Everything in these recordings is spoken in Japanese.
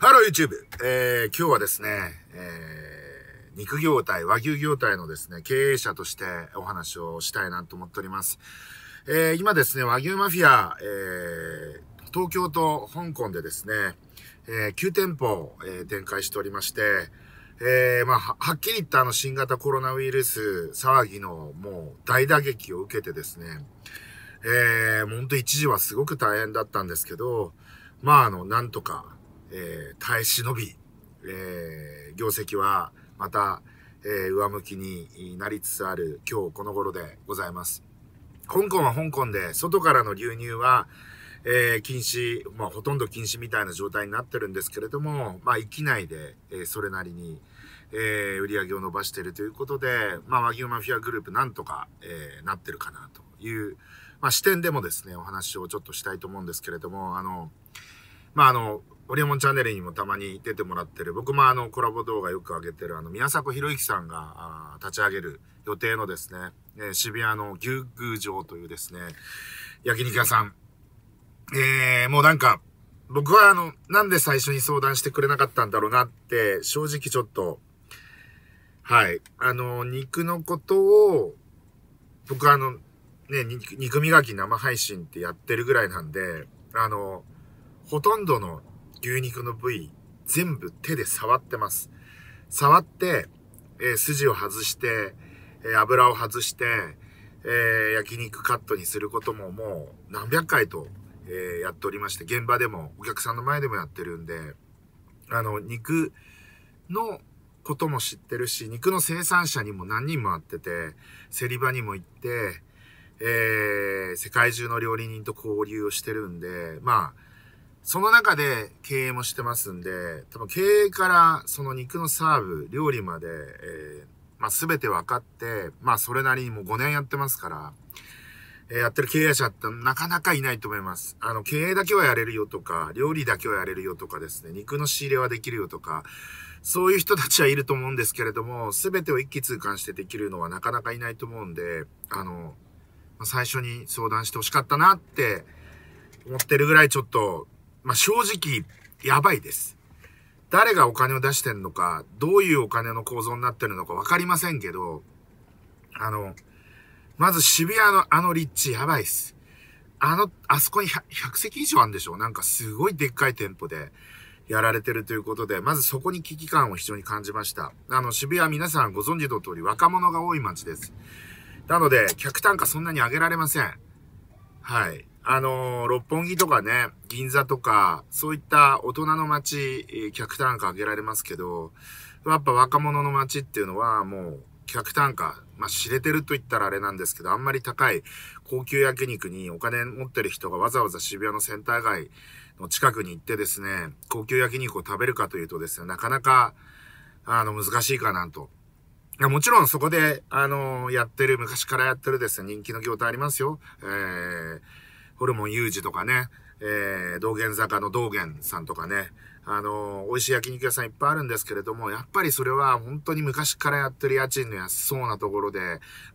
ハロー YouTube。えー、今日はですね、えー、肉業態、和牛業態のですね、経営者としてお話をしたいなと思っております。えー、今ですね、和牛マフィア、えー、東京と香港でですね、えー、9店舗、えー、展開しておりまして、えー、まあ、はっきり言ったあの新型コロナウイルス騒ぎのもう大打撃を受けてですね、えー、ほんと一時はすごく大変だったんですけど、まあ、あの、なんとか、えー、耐え忍び、えー、業績はまた、えー、上向きになりつつある今日この頃でございます。香港は香港で、外からの流入は、えー、禁止、まあ、ほとんど禁止みたいな状態になってるんですけれども、まあ、域内で、えー、それなりに、えー、売り上げを伸ばしているということで、まあ、和牛マフィアグループなんとか、えー、なってるかなという、まあ、視点でもですね、お話をちょっとしたいと思うんですけれども、あの、まああの、オリエモンチャンネルにもたまに出てもらってる、僕もあのコラボ動画よく上げてる、あの宮迫博之さんが立ち上げる予定のですね、え渋谷の牛宮城というですね、焼肉屋さん。えー、もうなんか、僕はあの、なんで最初に相談してくれなかったんだろうなって、正直ちょっと、はい、あの、肉のことを、僕はあの、ね、肉磨き生配信ってやってるぐらいなんで、あの、ほとんどの牛肉の部位、全部手で触ってます。触って、えー、筋を外して、えー、油を外して、えー、焼肉カットにすることももう何百回と、えやっておりまして、現場でもお客さんの前でもやってるんで、あの、肉のことも知ってるし、肉の生産者にも何人も会ってて、競り場にも行って、えー、世界中の料理人と交流をしてるんで、まあ、その中で経営もしてますんで、多分経営からその肉のサーブ、料理まで、えー、まあ全て分かって、まあそれなりにもう5年やってますから、えー、やってる経営者ってなかなかいないと思います。あの、経営だけはやれるよとか、料理だけはやれるよとかですね、肉の仕入れはできるよとか、そういう人たちはいると思うんですけれども、全てを一気通貫してできるのはなかなかいないと思うんで、あの、最初に相談してほしかったなって思ってるぐらいちょっとまあ、正直、やばいです。誰がお金を出してんのか、どういうお金の構造になってるのかわかりませんけど、あの、まず渋谷のあの立地やばいっす。あの、あそこに 100, 100席以上あるんでしょうなんかすごいでっかい店舗でやられてるということで、まずそこに危機感を非常に感じました。あの、渋谷皆さんご存知の通り若者が多い街です。なので、客単価そんなに上げられません。はい。あのー、六本木とかね、銀座とか、そういった大人の街、客単価上げられますけど、やっぱ若者の街っていうのはもう客単価、まあ、知れてると言ったらあれなんですけど、あんまり高い高級焼肉にお金持ってる人がわざわざ渋谷のセンター街の近くに行ってですね、高級焼肉を食べるかというとですね、なかなか、あの、難しいかなと。もちろんそこで、あの、やってる、昔からやってるですね、人気の業態ありますよ。えーホルモンユーとかね、えー、道玄坂の道玄さんとかね、あのー、美味しい焼肉屋さんいっぱいあるんですけれども、やっぱりそれは本当に昔からやってる家賃の安そうなところで、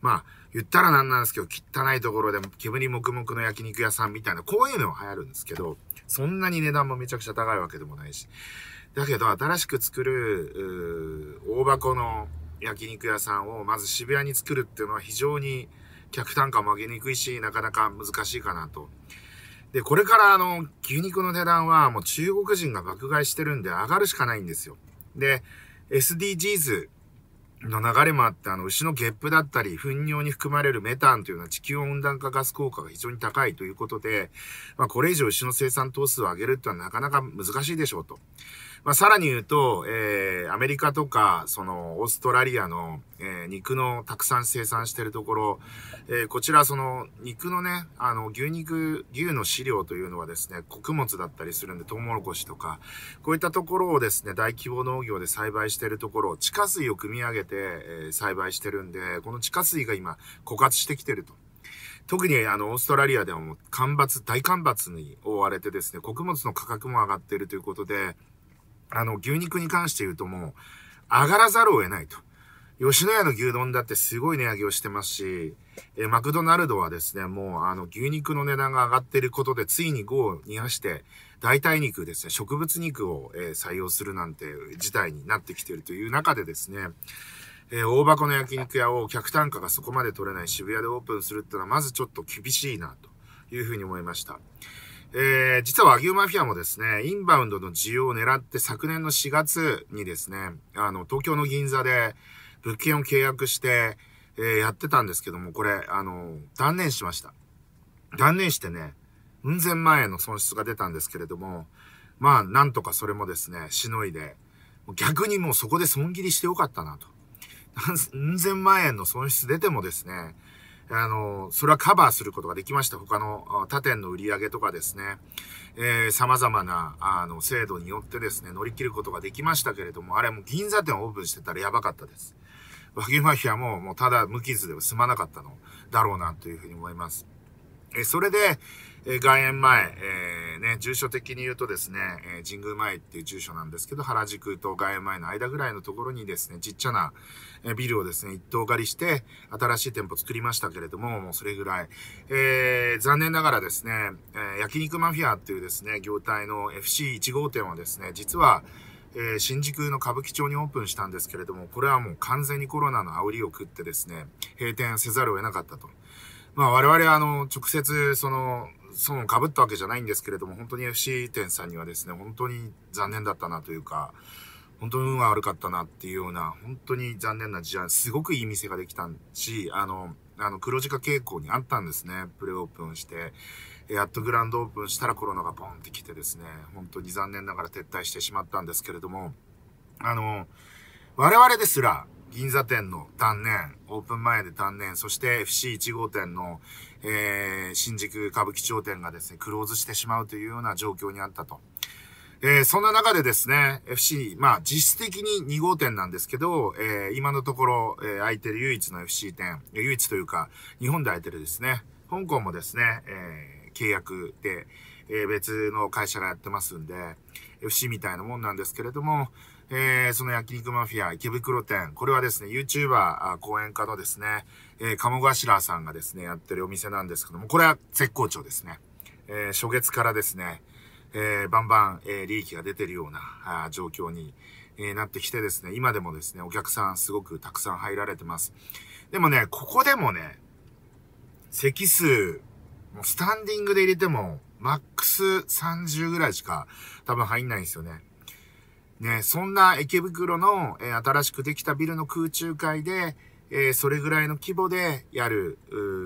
まあ、言ったらなんなんですけど、汚いところで煙黙々の焼肉屋さんみたいな、こういうのは流行るんですけど、そんなに値段もめちゃくちゃ高いわけでもないし。だけど、新しく作る、大箱の焼肉屋さんをまず渋谷に作るっていうのは非常に、客単価も上げにくいし、なかなか難しいかなと。で、これからあの、牛肉の値段はもう中国人が爆買いしてるんで上がるしかないんですよ。で、SDGs の流れもあって、あの、牛のゲップだったり、糞尿に含まれるメタンというのは地球温暖化ガス効果が非常に高いということで、まあ、これ以上牛の生産頭数を上げるってのはなかなか難しいでしょうと。まあ、さらに言うと、えー、アメリカとか、その、オーストラリアの、えー、肉のたくさん生産してるところ、えー、こちら、その、肉のね、あの、牛肉、牛の飼料というのはですね、穀物だったりするんで、トウモロコシとか、こういったところをですね、大規模農業で栽培してるところ地下水を汲み上げて、え栽培してるんで、この地下水が今、枯渇してきてると。特にあの、オーストラリアではも干ばつ、大干ばつに覆われてですね、穀物の価格も上がっているということで、あの、牛肉に関して言うともう、上がらざるを得ないと。吉野家の牛丼だってすごい値上げをしてますし、えマクドナルドはですね、もうあの牛肉の値段が上がっていることで、ついに5を煮やして、代替肉ですね、植物肉を、え採用するなんて事態になってきているという中でですね、え大箱の焼肉屋を客単価がそこまで取れない渋谷でオープンするってのは、まずちょっと厳しいなというふうに思いました。えー、実は和牛マフィアもですね、インバウンドの需要を狙って昨年の4月にですね、あの、東京の銀座で物件を契約して、えー、やってたんですけども、これ、あの、断念しました。断念してね、うん千万円の損失が出たんですけれども、まあ、なんとかそれもですね、しのいで、逆にもうそこで損切りしてよかったなと。ん千万円の損失出てもですね、あの、それはカバーすることができました。他の他店の売り上げとかですね、えー、様々な、あの、制度によってですね、乗り切ることができましたけれども、あれも銀座店をオープンしてたらやばかったです。和牛マフィアももうただ無傷では済まなかったのだろうなというふうに思います。えそれで、え外苑前、えー、ね、住所的に言うとですね、えー、神宮前っていう住所なんですけど、原宿と外苑前の間ぐらいのところにですね、ちっちゃな、えビルをですね、一棟借りして、新しい店舗作りましたけれども、もうそれぐらい。えー、残念ながらですね、え焼肉マフィアっていうですね、業態の FC1 号店はですね、実は、え新宿の歌舞伎町にオープンしたんですけれども、これはもう完全にコロナの煽りを食ってですね、閉店せざるを得なかったと。まあ我々はあの、直接その、損を被ったわけじゃないんですけれども、本当に FC 店さんにはですね、本当に残念だったなというか、本当に運が悪かったなっていうような、本当に残念な事案、すごくいい店ができたし、あの、あの、黒字化傾向にあったんですね。プレオープンして、やっとグランドオープンしたらコロナがポンって来てですね、本当に残念ながら撤退してしまったんですけれども、あの、我々ですら、銀座店の断念、オープン前で断念、そして FC1 号店の、えー、新宿歌舞伎町店がですね、クローズしてしまうというような状況にあったと。えー、そんな中でですね、FC、まあ実質的に2号店なんですけど、えー、今のところ、えー、空いてる唯一の FC 店、唯一というか、日本で空いてるですね、香港もですね、え契約で、え別の会社がやってますんで、FC みたいなもんなんですけれども、えー、その焼肉マフィア池袋店、これはですね、YouTuber 講演家のですね、えー、鴨頭さんがですね、やってるお店なんですけども、これは絶好調ですね。えー、初月からですね、えー、バンバン、え利益が出てるような状況に、えなってきてですね、今でもですね、お客さんすごくたくさん入られてます。でもね、ここでもね、席数、もうスタンディングで入れても、マックス30ぐらいしか多分入んないんですよね。ね、そんな池袋の、え新しくできたビルの空中会で、えそれぐらいの規模でやる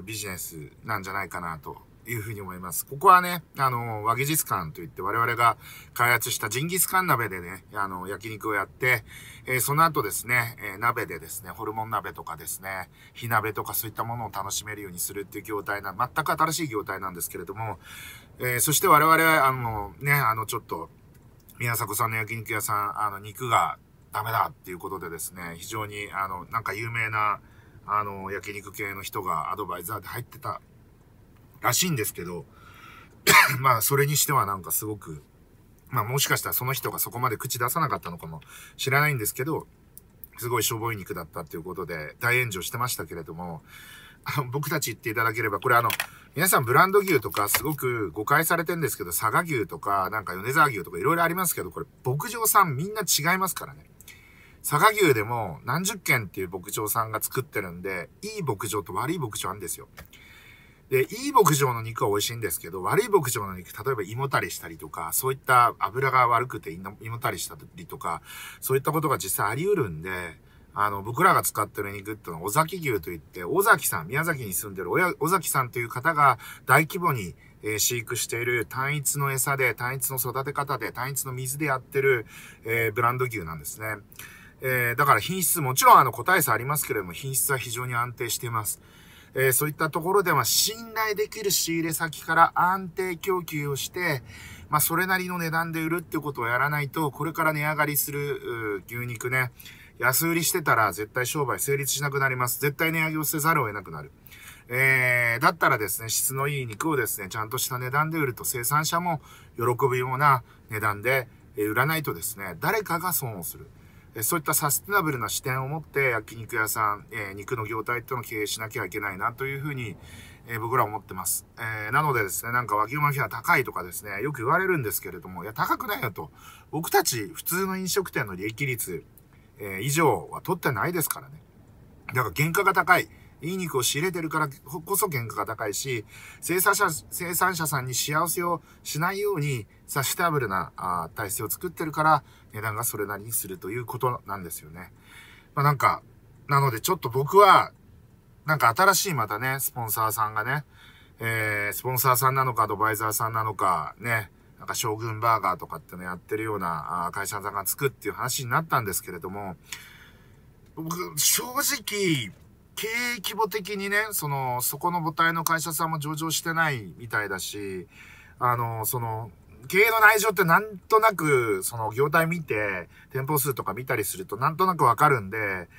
ビジネスなんじゃないかなというふうに思います。ここはね、あの、和技術館といって我々が開発したジンギスカン鍋でね、あの、焼肉をやって、えー、その後ですね、えー、鍋でですね、ホルモン鍋とかですね、火鍋とかそういったものを楽しめるようにするっていう業態な、全く新しい業態なんですけれども、えー、そして我々、あの、ね、あの、ちょっと、宮迫さんの焼肉屋さん、あの、肉がダメだっていうことでですね、非常に、あの、なんか有名な、あの、焼肉系の人がアドバイザーで入ってたらしいんですけど、まあ、それにしてはなんかすごく、まあ、もしかしたらその人がそこまで口出さなかったのかも知らないんですけど、すごいしょぼい肉だったっていうことで大炎上してましたけれども、あの僕たち言っていただければ、これあの、皆さんブランド牛とかすごく誤解されてんですけど、佐賀牛とか、なんか米沢牛とかいろいろありますけど、これ牧場さんみんな違いますからね。佐賀牛でも何十軒っていう牧場さんが作ってるんで、いい牧場と悪い牧場あるんですよ。で、いい牧場の肉は美味しいんですけど、悪い牧場の肉、例えば胃もたれしたりとか、そういった油が悪くて胃もたれしたりとか、そういったことが実際あり得るんで、あの、僕らが使ってる肉ってのは、尾崎牛といって、尾崎さん、宮崎に住んでる尾崎さんという方が大規模に、えー、飼育している単一の餌で、単一の育て方で、単一の水でやってる、えー、ブランド牛なんですね。えー、だから品質、もちろんあの個体差ありますけれども、品質は非常に安定しています。えー、そういったところでは信頼できる仕入れ先から安定供給をして、まあ、それなりの値段で売るってことをやらないと、これから値上がりする牛肉ね、安売りしてたら絶対商売成立しなくなります。絶対値上げをせざるを得なくなる。えー、だったらですね、質のいい肉をですね、ちゃんとした値段で売ると生産者も喜ぶような値段で売らないとですね、誰かが損をする。そういったサステナブルな視点を持って焼肉屋さん、えー、肉の業態っていうのを経営しなきゃいけないなというふうに、えー、僕らは思ってます。えー、なのでですね、なんか脇馬の日は高いとかですね、よく言われるんですけれども、いや、高くないよと。僕たち普通の飲食店の利益率、えー、以上は取ってないですからね。だから原価が高い。いい肉を仕入れてるからこそ原価が高いし、生産者、生産者さんに幸せをしないようにサステナブルなあ体制を作ってるから値段がそれなりにするということなんですよね。まあなんか、なのでちょっと僕は、なんか新しいまたね、スポンサーさんがね、えー、スポンサーさんなのかアドバイザーさんなのか、ね、なんか将軍バーガーとかってのやってるような会社さんがつくっていう話になったんですけれども、僕、正直、経営規模的にね、その、そこの母体の会社さんも上場してないみたいだし、あの、その、経営の内情ってなんとなく、その業態見て、店舗数とか見たりするとなんとなくわかるんで、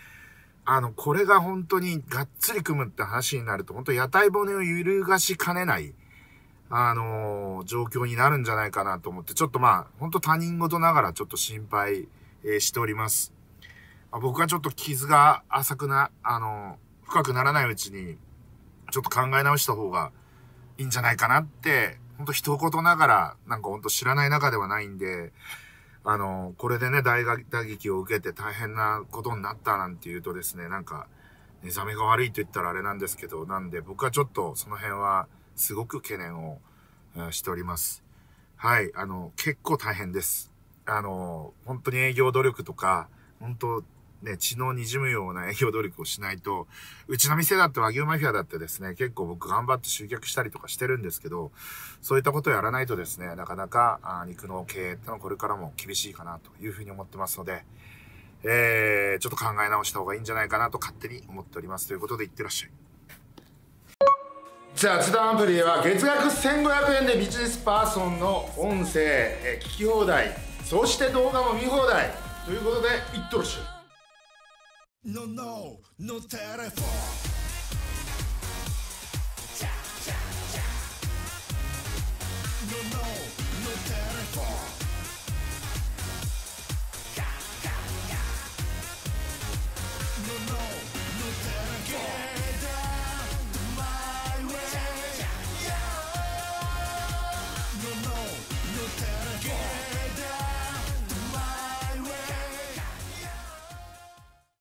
あの、これが本当にがっつり組むって話になると、本当屋台骨を揺るがしかねない。あのー、状況になるんじゃないかなと思って、ちょっとまあ、ほんと他人事ながらちょっと心配、えー、しております。まあ、僕はちょっと傷が浅くな、あのー、深くならないうちに、ちょっと考え直した方がいいんじゃないかなって、ほんと一言ながら、なんかほんと知らない中ではないんで、あのこれでね、大打撃を受けて大変なことになったなんて言うとですね、なんか、寝覚めが悪いと言ったらあれなんですけど、なんで僕はちょっとその辺は、すごく懸念をしております。はい、あの、結構大変です。あの、本当に営業努力とか、本当、ね、血の滲むような営業努力をしないと、うちの店だって和牛マフィアだってですね、結構僕頑張って集客したりとかしてるんですけど、そういったことをやらないとですね、なかなか肉の経営ってのはこれからも厳しいかなというふうに思ってますので、えー、ちょっと考え直した方がいいんじゃないかなと勝手に思っております。ということで、いってらっしゃい。雑談アプリは月額1500円でビジネスパーソンの音声え聞き放題そして動画も見放題ということでいっとるっしゅ No, no, no t e e o e